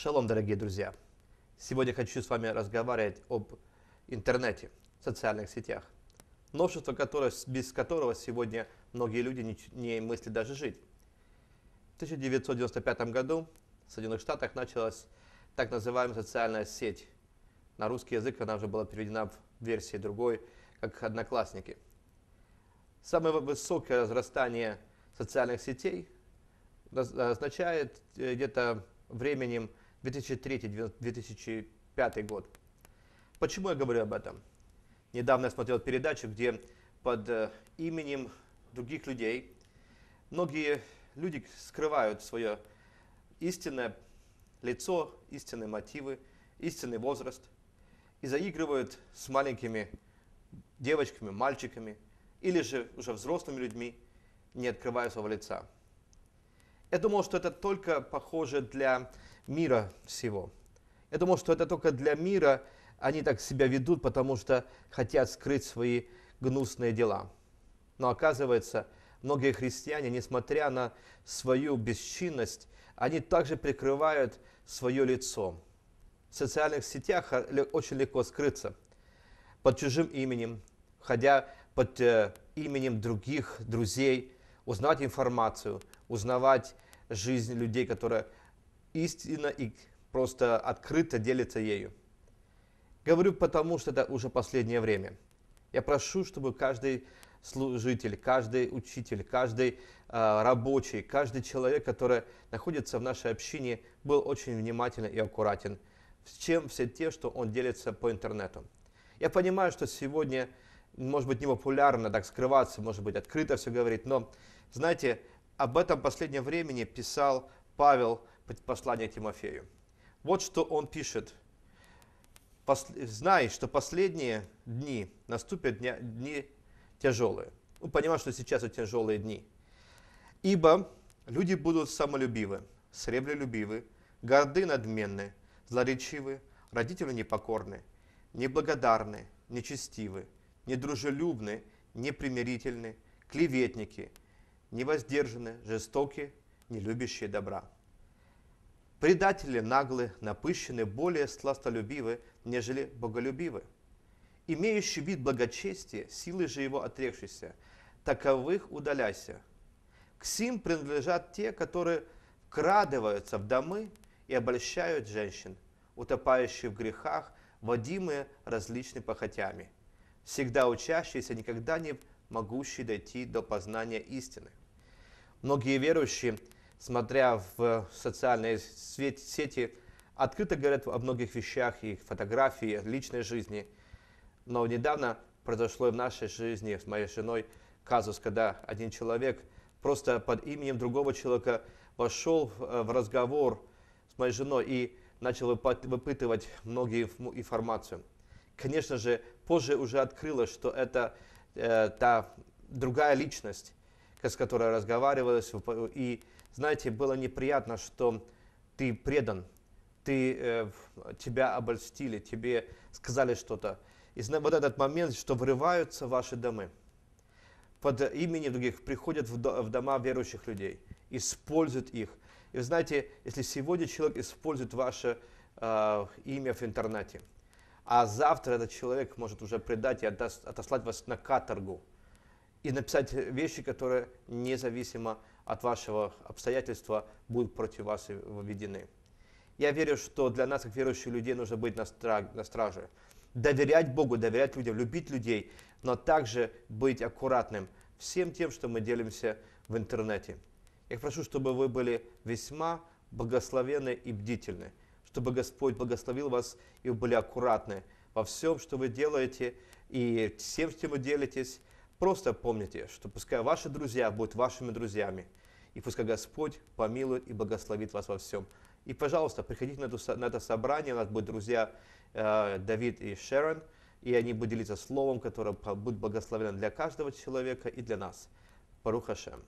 Шалом, дорогие друзья! Сегодня хочу с вами разговаривать об интернете, социальных сетях. Новшество, которое, без которого сегодня многие люди не, не мыслят даже жить. В 1995 году в Соединенных Штатах началась так называемая социальная сеть. На русский язык она уже была переведена в версии другой, как «Одноклассники». Самое высокое разрастание социальных сетей э, означает э, где-то временем – 2003-2005 год. Почему я говорю об этом? Недавно я смотрел передачу, где под э, именем других людей многие люди скрывают свое истинное лицо, истинные мотивы, истинный возраст и заигрывают с маленькими девочками, мальчиками или же уже взрослыми людьми, не открывая своего лица. Я думал, что это только похоже для мира всего. Я думал, что это только для мира они так себя ведут, потому что хотят скрыть свои гнусные дела. Но оказывается, многие христиане, несмотря на свою бесчинность, они также прикрывают свое лицо. В социальных сетях очень легко скрыться под чужим именем, ходя под э, именем других друзей, узнавать информацию, узнавать жизнь людей, которая истинно и просто открыто делится ею. Говорю потому, что это уже последнее время. Я прошу, чтобы каждый служитель, каждый учитель, каждый э, рабочий, каждый человек, который находится в нашей общине, был очень внимателен и аккуратен, с чем все те, что он делится по интернету. Я понимаю, что сегодня, может быть, не популярно так скрываться, может быть, открыто все говорить, но, знаете, об этом в последнее время писал Павел послание Тимофею. Вот что он пишет. «Знай, что последние дни наступят дня, дни тяжелые». Ну, понимаю, что сейчас это тяжелые дни. «Ибо люди будут самолюбивы, сребролюбивы, горды надменны, злоречивы, родители непокорны, неблагодарны, нечестивы, недружелюбны, непримирительны, клеветники – невоздержанные, жестокие, не любящие добра. Предатели наглы, напыщены, более сластолюбивы, нежели боголюбивы. Имеющий вид благочестия, силы же его отрекшийся, таковых удаляйся. К сим принадлежат те, которые крадываются в домы и обольщают женщин, утопающие в грехах, водимые различными похотями, всегда учащиеся, никогда не могущий дойти до познания истины. Многие верующие, смотря в социальные сети, открыто говорят о многих вещах и фотографии личной жизни. Но недавно произошло в нашей жизни с моей женой казус, когда один человек просто под именем другого человека вошел в э, разговор с моей женой и начал выпытывать многие информацию. Конечно же, позже уже открылось, что это Э, та другая личность, с которой разговаривалась. И, знаете, было неприятно, что ты предан, ты, э, тебя обольстили, тебе сказали что-то. И вот этот момент, что врываются ваши домы под имени других, приходят в дома верующих людей, используют их. И знаете, если сегодня человек использует ваше э, имя в интернете – а завтра этот человек может уже предать и отдаст, отослать вас на каторгу и написать вещи, которые независимо от вашего обстоятельства будут против вас введены. Я верю, что для нас, как верующих людей, нужно быть на, стра- на страже. Доверять Богу, доверять людям, любить людей, но также быть аккуратным всем тем, что мы делимся в интернете. Я прошу, чтобы вы были весьма благословенны и бдительны чтобы Господь благословил вас, и вы были аккуратны во всем, что вы делаете, и всем, чем вы делитесь. Просто помните, что пускай ваши друзья будут вашими друзьями, и пускай Господь помилует и благословит вас во всем. И, пожалуйста, приходите на, эту, на это собрание, у нас будут друзья э, Давид и Шерон, и они будут делиться словом, которое будет благословено для каждого человека и для нас. Паруха Шем.